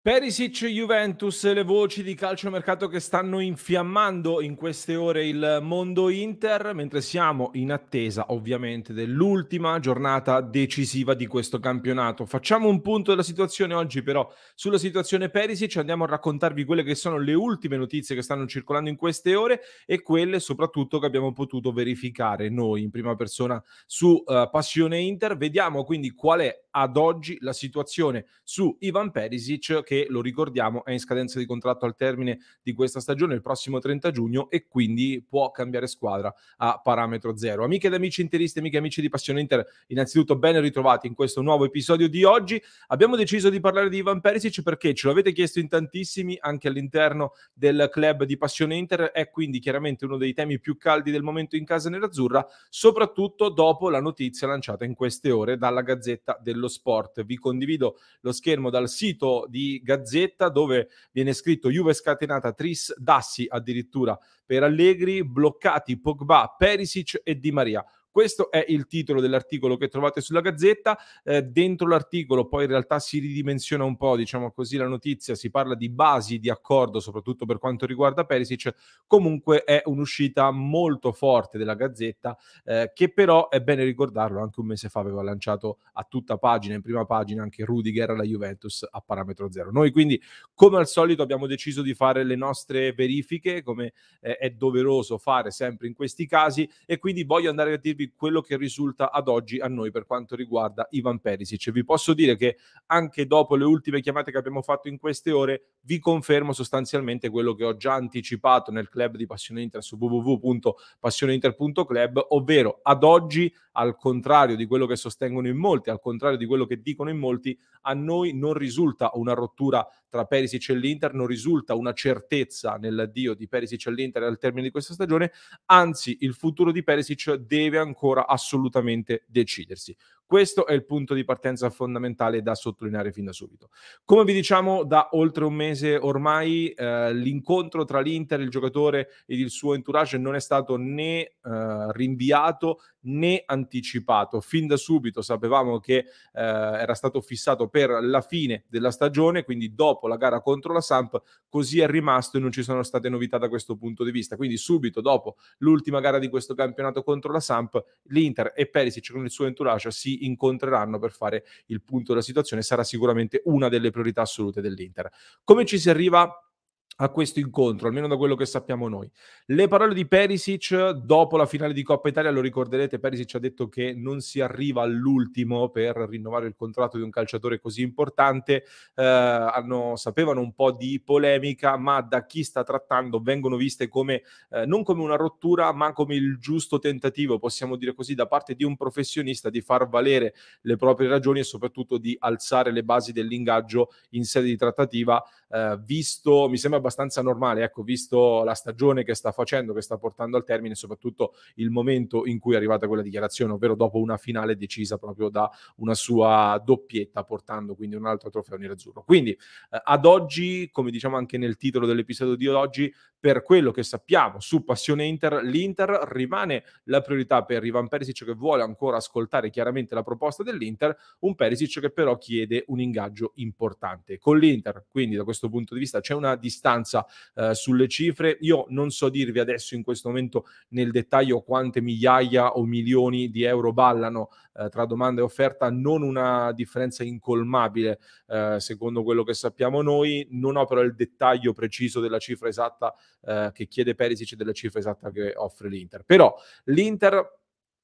Perisic Juventus, le voci di calciomercato che stanno infiammando in queste ore il mondo Inter, mentre siamo in attesa ovviamente dell'ultima giornata decisiva di questo campionato. Facciamo un punto della situazione oggi però sulla situazione Perisic, andiamo a raccontarvi quelle che sono le ultime notizie che stanno circolando in queste ore e quelle soprattutto che abbiamo potuto verificare noi in prima persona su uh, Passione Inter. Vediamo quindi qual è ad oggi la situazione su Ivan Perisic che lo ricordiamo è in scadenza di contratto al termine di questa stagione il prossimo 30 giugno e quindi può cambiare squadra a parametro zero. Amiche ed amici interisti, amiche e amici di Passione Inter, innanzitutto ben ritrovati in questo nuovo episodio di oggi. Abbiamo deciso di parlare di Ivan Perisic perché ce l'avete chiesto in tantissimi anche all'interno del club di Passione Inter, è quindi chiaramente uno dei temi più caldi del momento in casa nerazzurra, soprattutto dopo la notizia lanciata in queste ore dalla Gazzetta dello dello sport. Vi condivido lo schermo dal sito di Gazzetta dove viene scritto Juve scatenata, Tris Dassi addirittura per Allegri, bloccati Pogba, Perisic e Di Maria. Questo è il titolo dell'articolo che trovate sulla Gazzetta. Eh, dentro l'articolo poi in realtà si ridimensiona un po', diciamo così, la notizia, si parla di basi di accordo, soprattutto per quanto riguarda Perisic. Comunque è un'uscita molto forte della Gazzetta, eh, che però è bene ricordarlo, anche un mese fa aveva lanciato a tutta pagina, in prima pagina, anche Rudiger alla Juventus a parametro zero. Noi quindi, come al solito, abbiamo deciso di fare le nostre verifiche, come eh, è doveroso fare sempre in questi casi, e quindi voglio andare a dirvi di quello che risulta ad oggi a noi per quanto riguarda Ivan Perisic. Vi posso dire che anche dopo le ultime chiamate che abbiamo fatto in queste ore, vi confermo sostanzialmente quello che ho già anticipato nel club di Passione Inter su www.passioneinter.club, ovvero ad oggi, al contrario di quello che sostengono in molti, al contrario di quello che dicono in molti, a noi non risulta una rottura tra Perisic e l'Inter, non risulta una certezza nell'addio di Perisic all'Inter al termine di questa stagione, anzi il futuro di Perisic deve ancora assolutamente decidersi. Questo è il punto di partenza fondamentale da sottolineare fin da subito. Come vi diciamo da oltre un mese ormai, eh, l'incontro tra l'Inter, il giocatore ed il suo entourage non è stato né eh, rinviato né anticipato. Fin da subito sapevamo che eh, era stato fissato per la fine della stagione, quindi dopo la gara contro la Samp, così è rimasto e non ci sono state novità da questo punto di vista. Quindi subito dopo l'ultima gara di questo campionato contro la Samp, l'Inter e Perisic con il suo entourage si incontreranno per fare il punto della situazione, sarà sicuramente una delle priorità assolute dell'Inter. Come ci si arriva a questo incontro, almeno da quello che sappiamo noi. Le parole di Perisic dopo la finale di Coppa Italia, lo ricorderete, Perisic ha detto che non si arriva all'ultimo per rinnovare il contratto di un calciatore così importante, eh, hanno, sapevano un po' di polemica, ma da chi sta trattando vengono viste come eh, non come una rottura, ma come il giusto tentativo, possiamo dire così, da parte di un professionista di far valere le proprie ragioni e soprattutto di alzare le basi dell'ingaggio in sede di trattativa, eh, visto, mi sembra abbastanza normale, ecco, visto la stagione che sta facendo, che sta portando al termine, soprattutto il momento in cui è arrivata quella dichiarazione, ovvero dopo una finale decisa proprio da una sua doppietta, portando quindi un altro trofeo nerazzurro. Quindi eh, ad oggi, come diciamo anche nel titolo dell'episodio di oggi, per quello che sappiamo su Passione Inter, l'Inter rimane la priorità per Ivan Perisic che vuole ancora ascoltare chiaramente la proposta dell'Inter, un Perisic che però chiede un ingaggio importante. Con l'Inter, quindi da questo punto di vista c'è una distanza maggioranza eh, sulle cifre. Io non so dirvi adesso in questo momento nel dettaglio quante migliaia o milioni di euro ballano eh, tra domanda e offerta, non una differenza incolmabile eh, secondo quello che sappiamo noi, non ho però il dettaglio preciso della cifra esatta eh, che chiede Perisic e della cifra esatta che offre l'Inter. Però l'Inter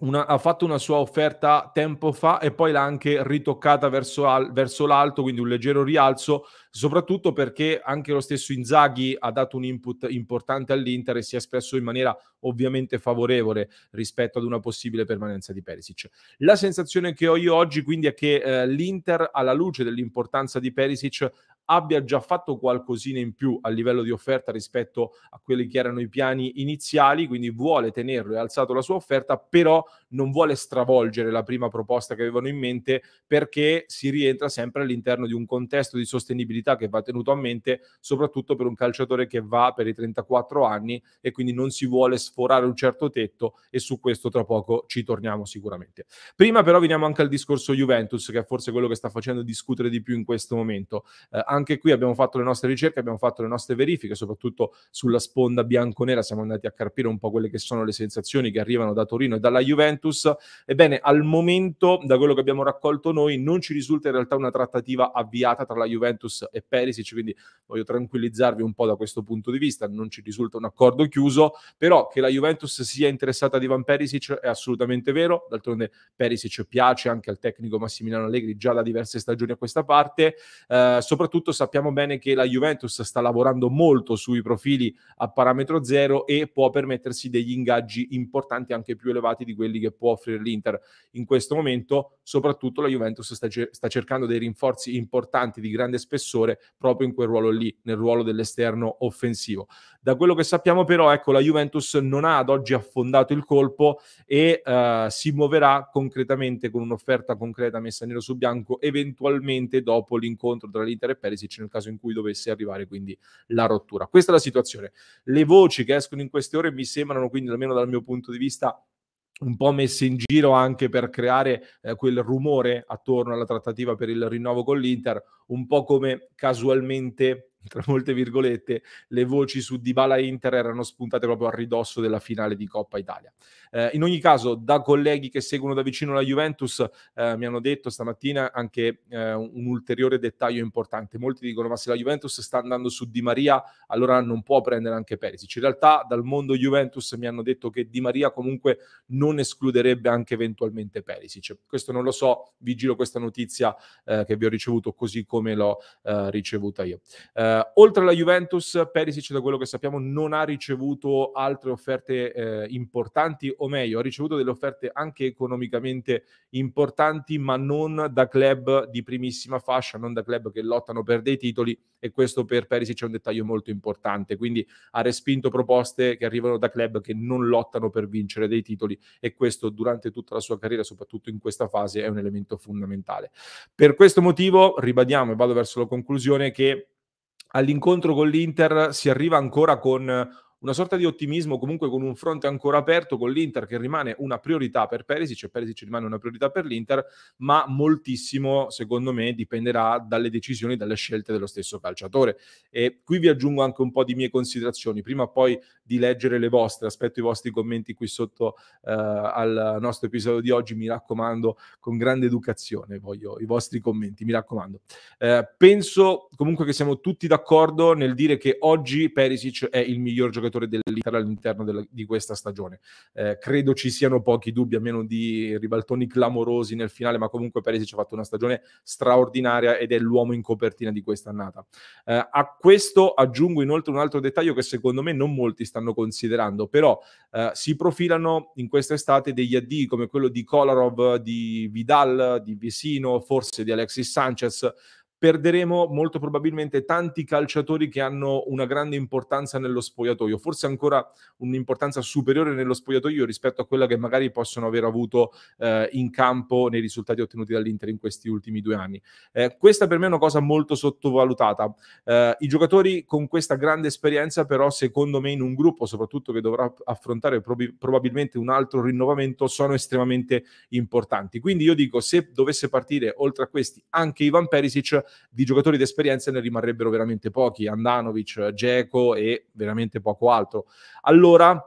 una, ha fatto una sua offerta tempo fa e poi l'ha anche ritoccata verso, al, verso, l'alto, quindi un leggero rialzo, soprattutto perché anche lo stesso Inzaghi ha dato un input importante all'Inter e si è espresso in maniera ovviamente favorevole rispetto ad una possibile permanenza di Perisic. La sensazione che ho io oggi quindi è che eh, l'Inter, alla luce dell'importanza di Perisic, abbia già fatto qualcosina in più a livello di offerta rispetto a quelli che erano i piani iniziali, quindi vuole tenerlo e alzato la sua offerta, però non vuole stravolgere la prima proposta che avevano in mente perché si rientra sempre all'interno di un contesto di sostenibilità che va tenuto a mente, soprattutto per un calciatore che va per i 34 anni e quindi non si vuole sforare un certo tetto e su questo tra poco ci torniamo sicuramente. Prima però veniamo anche al discorso Juventus, che è forse quello che sta facendo discutere di più in questo momento. Eh, anche qui abbiamo fatto le nostre ricerche, abbiamo fatto le nostre verifiche, soprattutto sulla sponda bianconera. Siamo andati a carpire un po' quelle che sono le sensazioni che arrivano da Torino e dalla Juventus. Ebbene, al momento, da quello che abbiamo raccolto noi, non ci risulta in realtà una trattativa avviata tra la Juventus e Perisic. Quindi voglio tranquillizzarvi un po' da questo punto di vista. Non ci risulta un accordo chiuso, però che la Juventus sia interessata ad Ivan Perisic è assolutamente vero. D'altronde, Perisic piace anche al tecnico Massimiliano Allegri già da diverse stagioni a questa parte. Eh, soprattutto soprattutto sappiamo bene che la Juventus sta lavorando molto sui profili a parametro zero e può permettersi degli ingaggi importanti anche più elevati di quelli che può offrire l'Inter in questo momento, soprattutto la Juventus sta, cer- sta cercando dei rinforzi importanti di grande spessore proprio in quel ruolo lì, nel ruolo dell'esterno offensivo. Da quello che sappiamo però, ecco, la Juventus non ha ad oggi affondato il colpo e eh, si muoverà concretamente con un'offerta concreta messa nero su bianco, eventualmente dopo l'incontro tra l'Inter e Perisic nel caso in cui dovesse arrivare quindi la rottura. Questa è la situazione. Le voci che escono in queste ore mi sembrano quindi, almeno dal mio punto di vista, un po' messe in giro anche per creare eh, quel rumore attorno alla trattativa per il rinnovo con l'Inter, un po' come casualmente tra molte virgolette, le voci su Dybala e Inter erano spuntate proprio a ridosso della finale di Coppa Italia. Eh, in ogni caso, da colleghi che seguono da vicino la Juventus, eh, mi hanno detto stamattina anche eh, un ulteriore dettaglio importante. Molti dicono: Ma se la Juventus sta andando su Di Maria, allora non può prendere anche Perisic. In realtà, dal mondo Juventus mi hanno detto che Di Maria comunque non escluderebbe anche eventualmente Perisic. Questo non lo so, vigilo questa notizia eh, che vi ho ricevuto così come l'ho eh, ricevuta io. Eh, oltre alla Juventus, Perisic, da quello che sappiamo, non ha ricevuto altre offerte importanti o meglio, ha ricevuto delle offerte anche economicamente importanti, ma non da club di primissima fascia, non da club che lottano per dei titoli e questo per Perisic è un dettaglio molto importante, quindi ha respinto proposte che arrivano da club che non lottano per vincere dei titoli e questo durante tutta la sua carriera, soprattutto in questa fase, è un elemento fondamentale. Per questo motivo ribadiamo e vado verso la conclusione che all'incontro con l'Inter si arriva ancora con una sorta di ottimismo comunque con un fronte ancora aperto con l'Inter che rimane una priorità per Perisic e Perisic rimane una priorità per l'Inter, ma moltissimo secondo me dipenderà dalle decisioni, dalle scelte dello stesso calciatore. E qui vi aggiungo anche un po' di mie considerazioni, prima poi di leggere le vostre, aspetto i vostri commenti qui sotto eh, al nostro episodio di oggi, mi raccomando, con grande educazione voglio i vostri commenti, mi raccomando. Eh, penso comunque che siamo tutti d'accordo nel dire che oggi Perisic è il miglior giocatore giocatore dell'Inter all'interno della, di questa stagione. Eh, credo ci siano pochi dubbi, a meno di ribaltoni clamorosi nel finale, ma comunque Perisic ha fatto una stagione straordinaria ed è l'uomo in copertina di quest'annata. Eh, a questo aggiungo inoltre un altro dettaglio che secondo me non molti stanno considerando, però eh, si profilano in quest'estate degli addi come quello di Kolarov, di Vidal, di Vesino, forse di Alexis Sanchez, perderemo molto probabilmente tanti calciatori che hanno una grande importanza nello spogliatoio, forse ancora un'importanza superiore nello spogliatoio rispetto a quella che magari possono aver avuto eh, in campo nei risultati ottenuti dall'Inter in questi ultimi due anni. Eh, questa per me è una cosa molto sottovalutata. Eh, I giocatori con questa grande esperienza però secondo me in un gruppo, soprattutto che dovrà affrontare prob- probabilmente un altro rinnovamento, sono estremamente importanti. Quindi io dico se dovesse partire oltre a questi anche Ivan Perisic, di giocatori d'esperienza ne rimarrebbero veramente pochi, Andanovic, Geco e veramente poco altro. Allora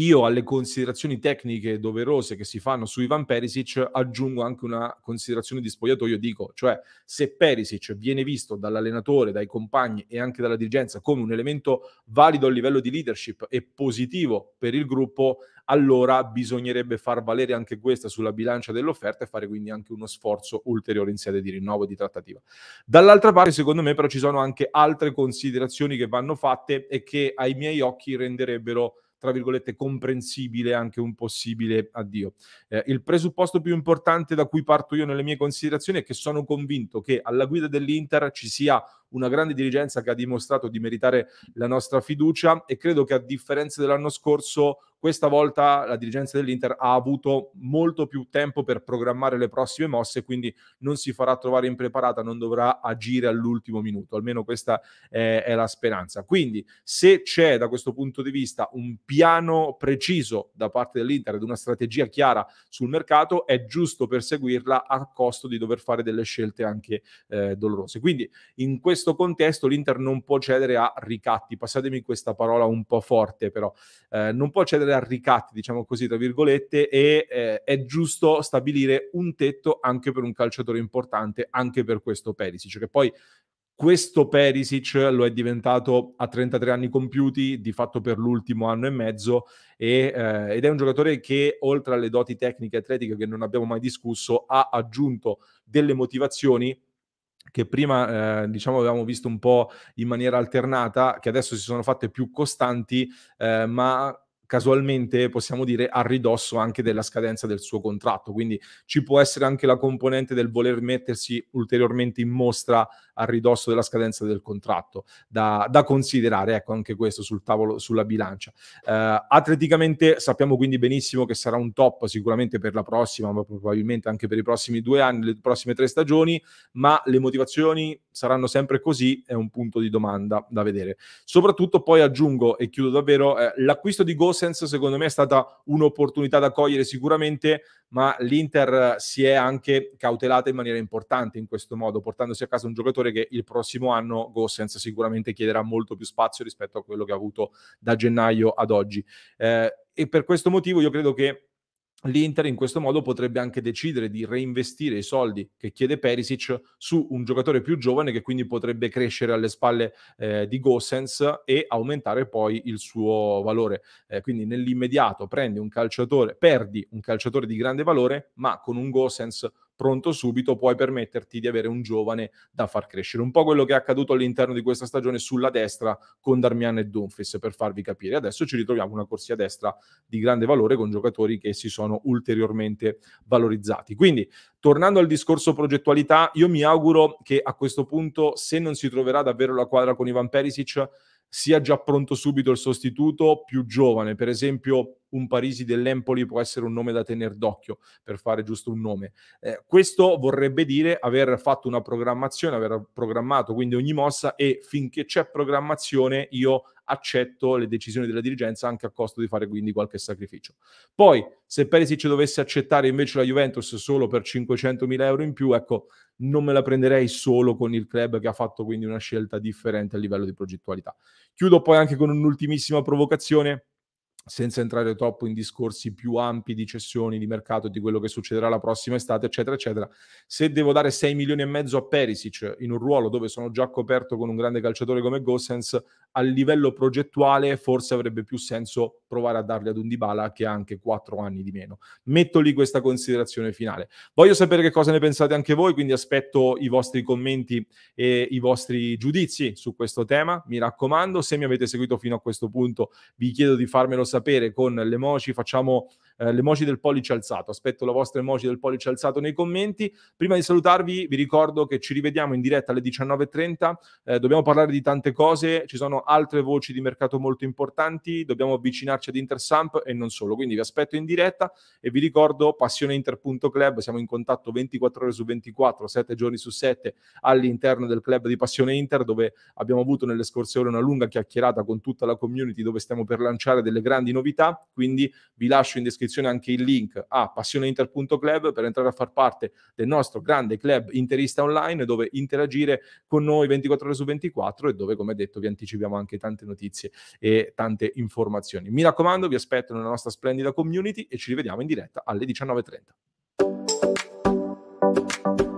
io alle considerazioni tecniche doverose che si fanno su Ivan Perisic aggiungo anche una considerazione di spogliatoio, dico, cioè se Perisic viene visto dall'allenatore, dai compagni e anche dalla dirigenza come un elemento valido a livello di leadership e positivo per il gruppo, allora bisognerebbe far valere anche questa sulla bilancia dell'offerta e fare quindi anche uno sforzo ulteriore in sede di rinnovo e di trattativa. Dall'altra parte, secondo me, però ci sono anche altre considerazioni che vanno fatte e che ai miei occhi renderebbero tra virgolette, comprensibile anche un possibile addio. Eh, il presupposto più importante da cui parto io nelle mie considerazioni è che sono convinto che alla guida dell'Inter ci sia una grande dirigenza che ha dimostrato di meritare la nostra fiducia e credo che a differenza dell'anno scorso questa volta la dirigenza dell'Inter ha avuto molto più tempo per programmare le prossime mosse, quindi non si farà trovare impreparata, non dovrà agire all'ultimo minuto. Almeno questa è, eh, è la speranza. Quindi, se c'è da questo punto di vista un piano preciso da parte dell'Inter ed una strategia chiara sul mercato, è giusto perseguirla a costo di dover fare delle scelte anche eh, dolorose. Quindi, in questo contesto, l'Inter non può cedere a ricatti. Passatemi questa parola un po' forte, però eh, non può cedere procedere a diciamo così, tra virgolette, e eh, è giusto stabilire un tetto anche per un calciatore importante, anche per questo Perisic, che poi questo Perisic lo è diventato a 33 anni compiuti, di fatto per l'ultimo anno e mezzo, e, eh, ed è un giocatore che oltre alle doti tecniche e atletiche che non abbiamo mai discusso, ha aggiunto delle motivazioni che prima eh, diciamo avevamo visto un po' in maniera alternata, che adesso si sono fatte più costanti, eh, ma casualmente possiamo dire a ridosso anche della scadenza del suo contratto. Quindi ci può essere anche la componente del voler mettersi ulteriormente in mostra a ridosso della scadenza del contratto, da, da considerare, ecco anche questo sul tavolo, sulla bilancia. Eh, atleticamente sappiamo quindi benissimo che sarà un top sicuramente per la prossima, ma probabilmente anche per i prossimi due anni, le prossime tre stagioni, ma le motivazioni saranno sempre così, è un punto di domanda da vedere. Soprattutto poi aggiungo e chiudo davvero, eh, l'acquisto di Ghost Gosens secondo me è stata un'opportunità da cogliere sicuramente, ma l'Inter eh, si è anche cautelata in maniera importante in questo modo, portandosi a casa un giocatore che il prossimo anno Gosens sicuramente chiederà molto più spazio rispetto a quello che ha avuto da gennaio ad oggi. Eh, e per questo motivo io credo che l'Inter in questo modo potrebbe anche decidere di reinvestire i soldi che chiede Perisic su un giocatore più giovane che quindi potrebbe crescere alle spalle eh, di Gossens e aumentare poi il suo valore. Eh, quindi nell'immediato prendi un calciatore, perdi un calciatore di grande valore, ma con un Gossens pronto subito, puoi permetterti di avere un giovane da far crescere. Un po' quello che è accaduto all'interno di questa stagione sulla destra con Darmian e Dumfries, per farvi capire. Adesso ci ritroviamo una corsia destra di grande valore con giocatori che si sono ulteriormente valorizzati. Quindi, tornando al discorso progettualità, io mi auguro che a questo punto, se non si troverà davvero la quadra con Ivan Perisic, sia già pronto subito il sostituto più giovane, per esempio un Parisi dell'Empoli può essere un nome da tenere d'occhio, per fare giusto un nome. Eh, questo vorrebbe dire aver fatto una programmazione, aver programmato quindi ogni mossa e finché c'è programmazione io accetto le decisioni della dirigenza anche a costo di fare quindi qualche sacrificio. Poi, se Perisic dovesse accettare invece la Juventus solo per 500.000 euro in più, ecco, non me la prenderei solo con il club che ha fatto quindi una scelta differente a livello di progettualità. Chiudo poi anche con un'ultimissima provocazione senza entrare troppo in discorsi più ampi di cessioni di mercato, di quello che succederà la prossima estate, eccetera, eccetera. Se devo dare 6 milioni e mezzo a Perisic in un ruolo dove sono già coperto con un grande calciatore come Gossens, a livello progettuale forse avrebbe più senso provare a darli ad un Dybala che ha anche 4 anni di meno. Metto lì questa considerazione finale. Voglio sapere che cosa ne pensate anche voi, quindi aspetto i vostri commenti e i vostri giudizi su questo tema. Mi raccomando, se mi avete seguito fino a questo punto, vi chiedo di farmelo sapere con l'emoji facciamo eh, l'emoji del pollice alzato. Aspetto la vostra emoji del pollice alzato nei commenti. Prima di salutarvi, vi ricordo che ci rivediamo in diretta alle 19.30. Eh, dobbiamo parlare di tante cose, ci sono altre voci di mercato molto importanti, dobbiamo avvicinarci ad Intersump e non solo. Quindi vi aspetto in diretta e vi ricordo passioneinter.club, siamo in contatto 24 ore su 24, 7 giorni su 7 all'interno del club di Passione Inter dove abbiamo avuto nelle scorse ore una lunga chiacchierata con tutta la community dove stiamo per lanciare delle grandi novità, quindi vi lascio in descrizione descrizione anche il link a passioneinter.club per entrare a far parte del nostro grande club interista online dove interagire con noi 24 ore su 24 e dove come detto vi anticipiamo anche tante notizie e tante informazioni. Mi raccomando, vi aspetto nella nostra splendida community e ci rivediamo in diretta alle 19.30.